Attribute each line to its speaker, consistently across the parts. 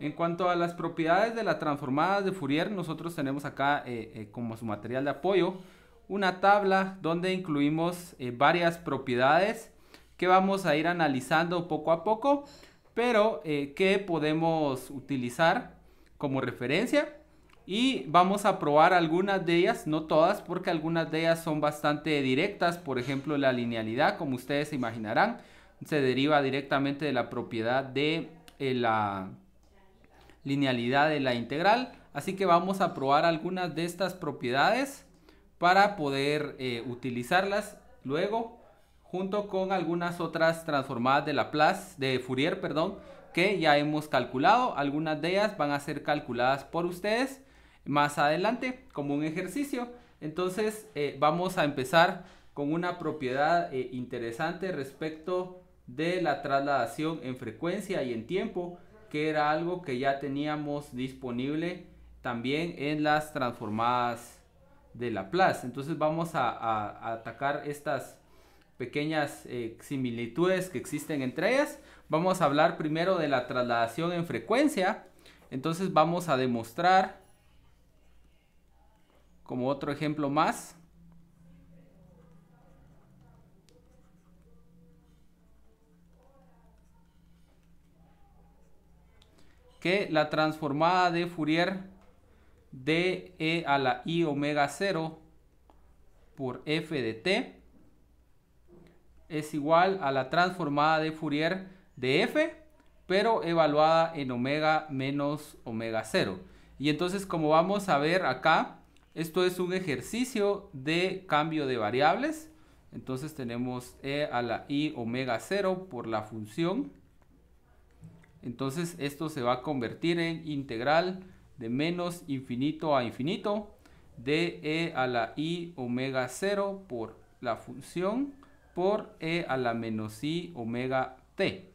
Speaker 1: En cuanto a las propiedades de la transformada de Fourier, nosotros tenemos acá eh, eh, como su material de apoyo una tabla donde incluimos eh, varias propiedades que vamos a ir analizando poco a poco, pero que podemos utilizar como referencia y vamos a probar algunas de ellas, no todas, porque algunas de ellas son bastante directas, por ejemplo la linealidad, como ustedes se imaginarán, se deriva directamente de la propiedad de la linealidad de la integral. Así que vamos a probar algunas de estas propiedades para poder eh, utilizarlas luego junto con algunas otras transformadas de Laplace, de Fourier, perdón, que ya hemos calculado. Algunas de ellas van a ser calculadas por ustedes más adelante como un ejercicio. Entonces eh, vamos a empezar con una propiedad eh, interesante respecto de la trasladación en frecuencia y en tiempo que era algo que ya teníamos disponible también en las transformadas de Laplace. Entonces vamos a, atacar estas pequeñas eh, similitudes que existen entre ellas. Vamos a hablar primero de la trasladación en frecuencia. Entonces vamos a demostrar como otro ejemplo más que la transformada de Fourier de e a la i omega 0 por f de t es igual a la transformada de Fourier de f, pero evaluada en omega menos omega 0. Y entonces como vamos a ver acá, esto es un ejercicio de cambio de variables. Entonces tenemos e a la i omega 0 por la función entonces esto se va a convertir en integral de menos infinito a infinito de e a la i omega 0 por la función por e a la menos i omega t.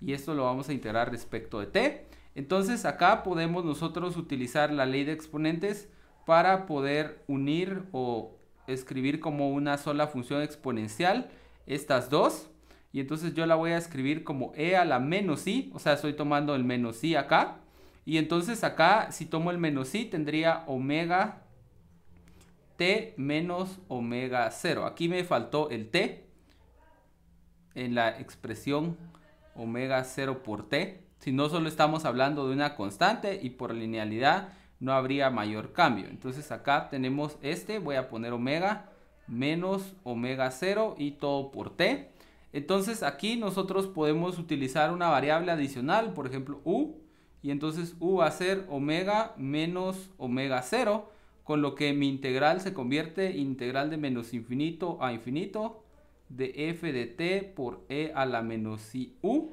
Speaker 1: Y esto lo vamos a integrar respecto de t. Entonces acá podemos nosotros utilizar la ley de exponentes para poder unir o escribir como una sola función exponencial estas dos y entonces yo la voy a escribir como e a la menos i, o sea, estoy tomando el menos i acá, y entonces acá si tomo el menos i tendría omega t menos omega 0. Aquí me faltó el t en la expresión omega 0 por t, si no solo estamos hablando de una constante y por linealidad no habría mayor cambio. Entonces acá tenemos este, voy a poner omega menos omega 0 y todo por t. Entonces aquí nosotros podemos utilizar una variable adicional, por ejemplo u, y entonces u va a ser omega menos omega 0, con lo que mi integral se convierte integral de menos infinito a infinito de f de t por e a la menos i u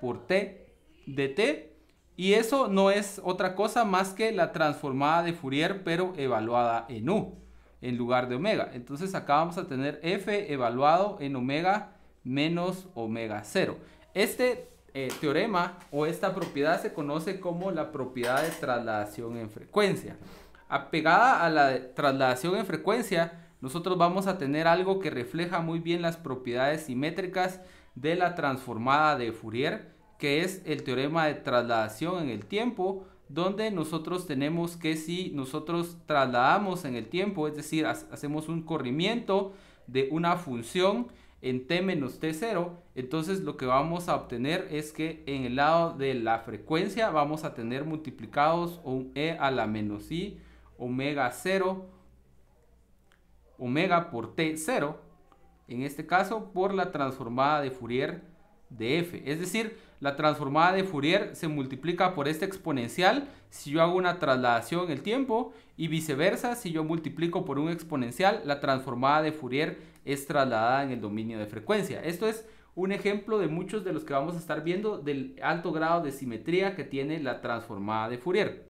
Speaker 1: por t de t. Y eso no es otra cosa más que la transformada de Fourier, pero evaluada en u, en lugar de omega. Entonces acá vamos a tener f evaluado en omega menos omega 0. Este eh, teorema o esta propiedad se conoce como la propiedad de trasladación en frecuencia. Apegada a la trasladación en frecuencia, nosotros vamos a tener algo que refleja muy bien las propiedades simétricas de la transformada de Fourier, que es el teorema de trasladación en el tiempo, donde nosotros tenemos que si nosotros trasladamos en el tiempo, es decir, hacemos un corrimiento de una función, en T menos T0, entonces lo que vamos a obtener es que en el lado de la frecuencia vamos a tener multiplicados un E a la menos I, omega 0, omega por T0, en este caso por la transformada de Fourier de F. Es decir, la transformada de Fourier se multiplica por este exponencial si yo hago una trasladación en el tiempo y viceversa si yo multiplico por un exponencial, la transformada de Fourier es trasladada en el dominio de frecuencia. Esto es un ejemplo de muchos de los que vamos a estar viendo del alto grado de simetría que tiene la transformada de Fourier.